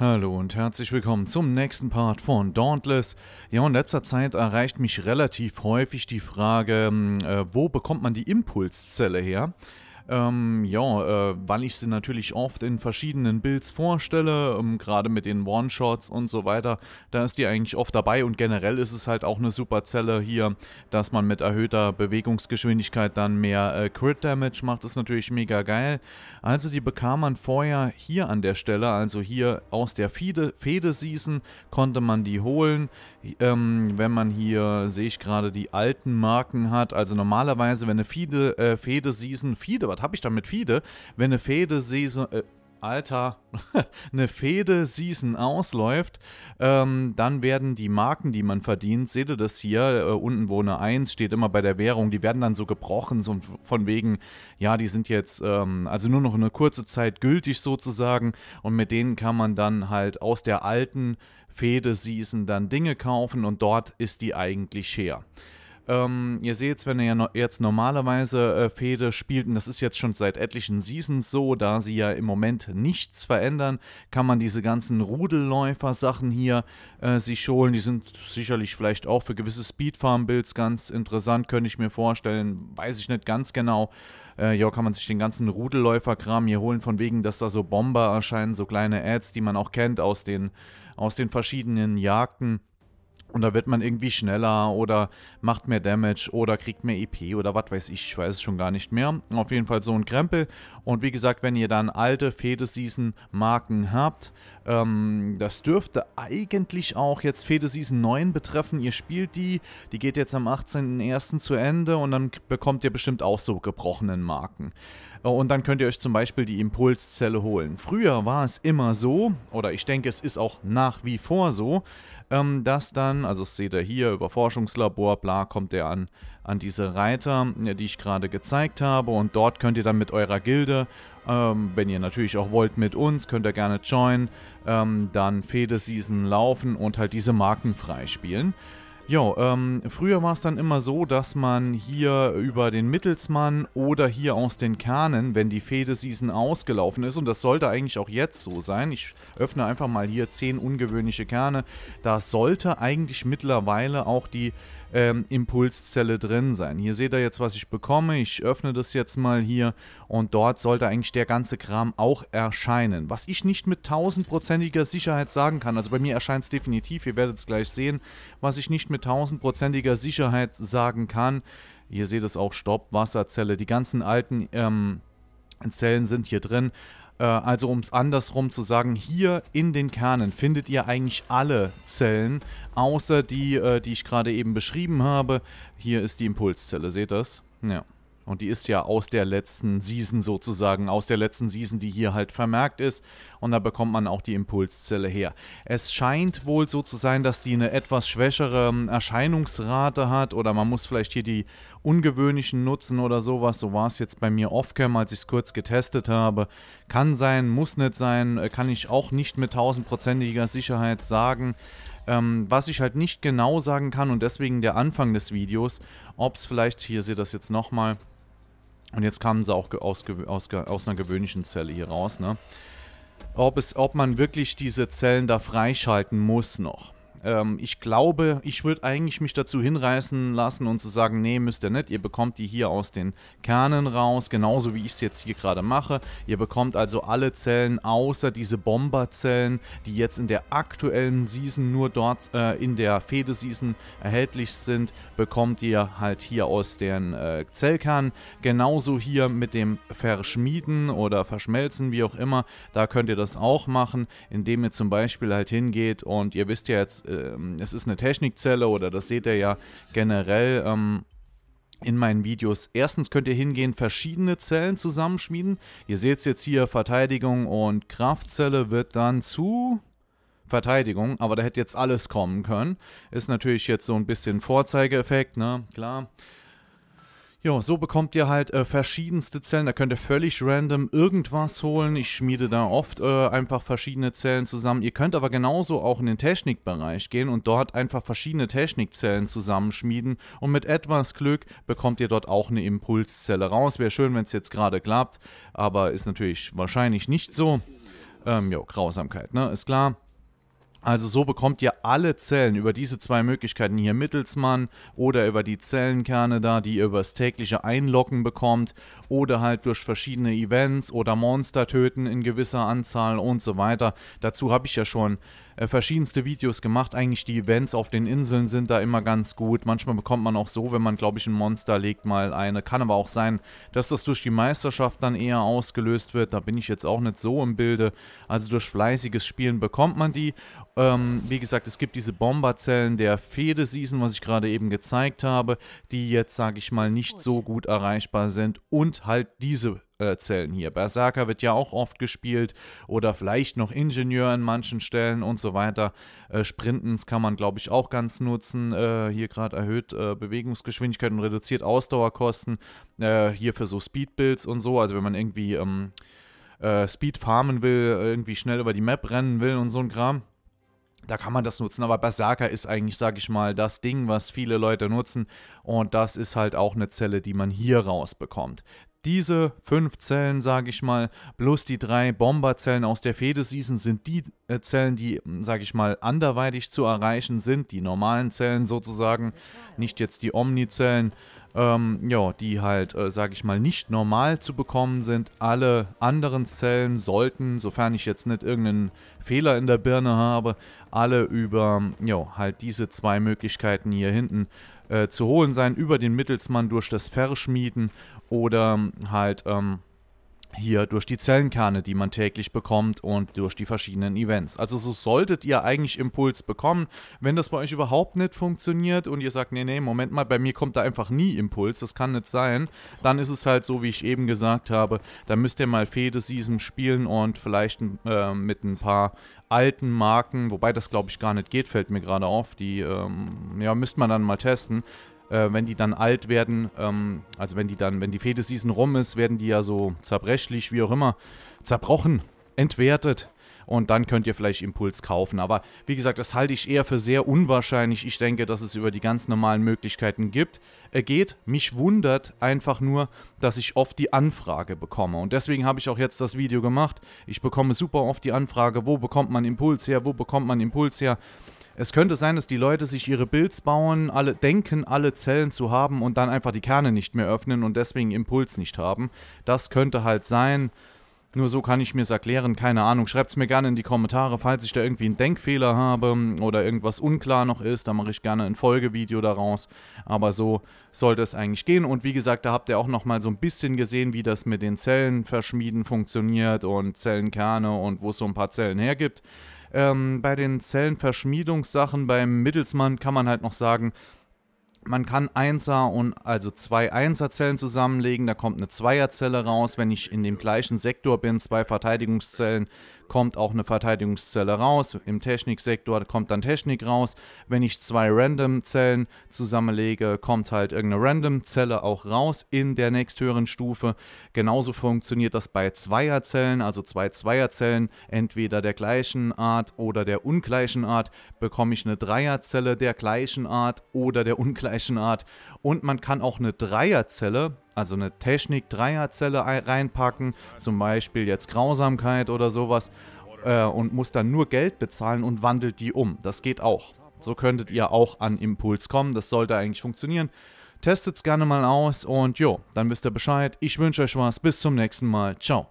Hallo und herzlich willkommen zum nächsten Part von Dauntless. Ja, in letzter Zeit erreicht mich relativ häufig die Frage, ähm, äh, wo bekommt man die Impulszelle her? Ähm, ja, äh, weil ich sie natürlich oft in verschiedenen Builds vorstelle, ähm, gerade mit den One-Shots und so weiter, da ist die eigentlich oft dabei und generell ist es halt auch eine super Zelle hier, dass man mit erhöhter Bewegungsgeschwindigkeit dann mehr äh, Crit-Damage macht, ist natürlich mega geil. Also die bekam man vorher hier an der Stelle, also hier aus der Fehde-Season konnte man die holen. Ähm, wenn man hier, sehe ich gerade, die alten Marken hat, also normalerweise, wenn eine Fehde-Season, äh, Fehde-Season, was was habe ich damit Fide, wenn eine Fehde Season, äh, Alter, eine Fehde Season ausläuft, ähm, dann werden die Marken, die man verdient, seht ihr das hier, äh, unten wo ne eine 1 steht immer bei der Währung, die werden dann so gebrochen, so von wegen, ja, die sind jetzt ähm, also nur noch eine kurze Zeit gültig sozusagen und mit denen kann man dann halt aus der alten Fehde Season dann Dinge kaufen und dort ist die eigentlich Share. Ähm, ihr seht, wenn ihr ja jetzt normalerweise äh, Fehde spielt, und das ist jetzt schon seit etlichen Seasons so, da sie ja im Moment nichts verändern, kann man diese ganzen Rudelläufer-Sachen hier äh, sich holen. Die sind sicherlich vielleicht auch für gewisse Speedfarm-Builds ganz interessant, könnte ich mir vorstellen. Weiß ich nicht ganz genau. Äh, ja, kann man sich den ganzen Rudelläufer-Kram hier holen, von wegen, dass da so Bomber erscheinen, so kleine Ads, die man auch kennt aus den, aus den verschiedenen Jagden. Und da wird man irgendwie schneller oder macht mehr Damage oder kriegt mehr EP oder was weiß ich, ich weiß es schon gar nicht mehr. Auf jeden Fall so ein Krempel. Und wie gesagt, wenn ihr dann alte Fede-Season Marken habt, ähm, das dürfte eigentlich auch jetzt Fede-Season 9 betreffen. Ihr spielt die, die geht jetzt am 18.01. zu Ende und dann bekommt ihr bestimmt auch so gebrochenen Marken. Äh, und dann könnt ihr euch zum Beispiel die Impulszelle holen. Früher war es immer so, oder ich denke, es ist auch nach wie vor so, ähm, das dann, also seht ihr hier über Forschungslabor, bla, kommt ihr an, an diese Reiter, die ich gerade gezeigt habe und dort könnt ihr dann mit eurer Gilde, ähm, wenn ihr natürlich auch wollt mit uns, könnt ihr gerne joinen, ähm, dann Fehde Season laufen und halt diese Marken freispielen. Jo, ähm, früher war es dann immer so, dass man hier über den Mittelsmann oder hier aus den Kernen, wenn die fehde ausgelaufen ist, und das sollte eigentlich auch jetzt so sein, ich öffne einfach mal hier 10 ungewöhnliche Kerne, da sollte eigentlich mittlerweile auch die ähm, Impulszelle drin sein. Hier seht ihr jetzt, was ich bekomme. Ich öffne das jetzt mal hier und dort sollte eigentlich der ganze Kram auch erscheinen. Was ich nicht mit tausendprozentiger Sicherheit sagen kann, also bei mir erscheint es definitiv, ihr werdet es gleich sehen, was ich nicht mit tausendprozentiger Sicherheit sagen kann, ihr seht es auch, Stopp, Wasserzelle, die ganzen alten ähm, Zellen sind hier drin, äh, also um es andersrum zu sagen, hier in den Kernen findet ihr eigentlich alle Zellen, außer die, äh, die ich gerade eben beschrieben habe. Hier ist die Impulszelle, seht ihr das? Ja. Und die ist ja aus der letzten Season sozusagen, aus der letzten Season, die hier halt vermerkt ist. Und da bekommt man auch die Impulszelle her. Es scheint wohl so zu sein, dass die eine etwas schwächere ähm, Erscheinungsrate hat. Oder man muss vielleicht hier die ungewöhnlichen nutzen oder sowas. So war es jetzt bei mir Offcam, als ich es kurz getestet habe. Kann sein, muss nicht sein, äh, kann ich auch nicht mit tausendprozentiger Sicherheit sagen. Ähm, was ich halt nicht genau sagen kann und deswegen der Anfang des Videos, ob es vielleicht, hier seht ihr das jetzt nochmal, und jetzt kamen sie auch aus, aus, aus einer gewöhnlichen Zelle hier raus, ne? Ob, es, ob man wirklich diese Zellen da freischalten muss noch. Ähm, ich glaube, ich würde eigentlich mich dazu hinreißen lassen und zu sagen, nee, müsst ihr nicht. Ihr bekommt die hier aus den Kernen raus, genauso wie ich es jetzt hier gerade mache. Ihr bekommt also alle Zellen außer diese Bomberzellen, die jetzt in der aktuellen Season nur dort äh, in der Fehde-Season erhältlich sind, bekommt ihr halt hier aus den äh, Zellkernen. Genauso hier mit dem Verschmieden oder Verschmelzen, wie auch immer. Da könnt ihr das auch machen, indem ihr zum Beispiel halt hingeht und ihr wisst ja jetzt, ähm, es ist eine Technikzelle oder das seht ihr ja generell ähm, in meinen Videos. Erstens könnt ihr hingehen, verschiedene Zellen zusammenschmieden. Ihr seht es jetzt hier, Verteidigung und Kraftzelle wird dann zu Verteidigung, aber da hätte jetzt alles kommen können. Ist natürlich jetzt so ein bisschen Vorzeigeeffekt, ne? Klar. Ja, so bekommt ihr halt äh, verschiedenste Zellen. Da könnt ihr völlig random irgendwas holen. Ich schmiede da oft äh, einfach verschiedene Zellen zusammen. Ihr könnt aber genauso auch in den Technikbereich gehen und dort einfach verschiedene Technikzellen zusammenschmieden. Und mit etwas Glück bekommt ihr dort auch eine Impulszelle raus. Wäre schön, wenn es jetzt gerade klappt, aber ist natürlich wahrscheinlich nicht so. Ähm, ja, Grausamkeit, ne? Ist klar. Also so bekommt ihr alle Zellen über diese zwei Möglichkeiten hier Mittelsmann oder über die Zellenkerne da, die ihr übers tägliche Einlocken bekommt oder halt durch verschiedene Events oder Monster töten in gewisser Anzahl und so weiter. Dazu habe ich ja schon äh, verschiedenste Videos gemacht. Eigentlich die Events auf den Inseln sind da immer ganz gut. Manchmal bekommt man auch so, wenn man, glaube ich, ein Monster legt, mal eine. Kann aber auch sein, dass das durch die Meisterschaft dann eher ausgelöst wird. Da bin ich jetzt auch nicht so im Bilde. Also durch fleißiges Spielen bekommt man die. Ähm, wie gesagt, es gibt diese Bomberzellen der Fehde-Season, was ich gerade eben gezeigt habe, die jetzt, sage ich mal, nicht so gut erreichbar sind. Und halt diese äh, Zellen hier. Berserker wird ja auch oft gespielt oder vielleicht noch Ingenieur in manchen Stellen und so weiter. Äh, Sprintens kann man, glaube ich, auch ganz nutzen. Äh, hier gerade erhöht äh, Bewegungsgeschwindigkeit und reduziert Ausdauerkosten. Äh, hier für so Speedbuilds und so. Also wenn man irgendwie ähm, äh, Speed farmen will, irgendwie schnell über die Map rennen will und so ein Kram da kann man das nutzen. Aber Berserker ist eigentlich, sag ich mal, das Ding, was viele Leute nutzen. Und das ist halt auch eine Zelle, die man hier rausbekommt. Diese fünf Zellen, sage ich mal, plus die drei Bomberzellen aus der Fede-Season sind die äh, Zellen, die, hm, sage ich mal, anderweitig zu erreichen sind. Die normalen Zellen sozusagen, nicht jetzt die Omni-Zellen ähm, ja, die halt, äh, sage ich mal, nicht normal zu bekommen sind. Alle anderen Zellen sollten, sofern ich jetzt nicht irgendeinen Fehler in der Birne habe, alle über, ja, halt diese zwei Möglichkeiten hier hinten äh, zu holen sein. Über den Mittelsmann durch das Verschmieden oder ähm, halt, ähm, hier durch die Zellenkerne, die man täglich bekommt und durch die verschiedenen Events. Also so solltet ihr eigentlich Impuls bekommen. Wenn das bei euch überhaupt nicht funktioniert und ihr sagt, nee, nee, Moment mal, bei mir kommt da einfach nie Impuls, das kann nicht sein, dann ist es halt so, wie ich eben gesagt habe, dann müsst ihr mal Fede Season spielen und vielleicht äh, mit ein paar alten Marken, wobei das glaube ich gar nicht geht, fällt mir gerade auf, die ähm, ja, müsste man dann mal testen äh, wenn die dann alt werden, ähm, also wenn die dann, wenn die fete rum ist, werden die ja so zerbrechlich, wie auch immer, zerbrochen, entwertet. Und dann könnt ihr vielleicht Impuls kaufen. Aber wie gesagt, das halte ich eher für sehr unwahrscheinlich. Ich denke, dass es über die ganz normalen Möglichkeiten gibt, äh, geht. Mich wundert einfach nur, dass ich oft die Anfrage bekomme. Und deswegen habe ich auch jetzt das Video gemacht. Ich bekomme super oft die Anfrage, wo bekommt man Impuls her, wo bekommt man Impuls her. Es könnte sein, dass die Leute sich ihre Builds bauen, alle denken, alle Zellen zu haben und dann einfach die Kerne nicht mehr öffnen und deswegen Impuls nicht haben. Das könnte halt sein. Nur so kann ich mir es erklären, keine Ahnung. Schreibt es mir gerne in die Kommentare, falls ich da irgendwie einen Denkfehler habe oder irgendwas unklar noch ist. Da mache ich gerne ein Folgevideo daraus. Aber so sollte es eigentlich gehen. Und wie gesagt, da habt ihr auch nochmal so ein bisschen gesehen, wie das mit den Zellenverschmieden funktioniert und Zellenkerne und wo es so ein paar Zellen hergibt. Ähm, bei den Zellenverschmiedungssachen beim Mittelsmann kann man halt noch sagen, man kann 1er und also zwei Einserzellen zusammenlegen, da kommt eine Zweierzelle raus. Wenn ich in dem gleichen Sektor bin, zwei Verteidigungszellen, kommt auch eine Verteidigungszelle raus. Im Techniksektor kommt dann Technik raus. Wenn ich zwei Random-Zellen zusammenlege, kommt halt irgendeine Random-Zelle auch raus in der nächsthöheren Stufe. Genauso funktioniert das bei Zweierzellen, also zwei Zweierzellen entweder der gleichen Art oder der ungleichen Art, bekomme ich eine Dreierzelle der gleichen Art oder der ungleichen Animation Art. Und man kann auch eine Dreierzelle, also eine Technik-Dreierzelle reinpacken, zum Beispiel jetzt Grausamkeit oder sowas, äh, und muss dann nur Geld bezahlen und wandelt die um. Das geht auch. So könntet ihr auch an Impuls kommen. Das sollte eigentlich funktionieren. Testet es gerne mal aus und jo, dann wisst ihr Bescheid. Ich wünsche euch was. Bis zum nächsten Mal. Ciao.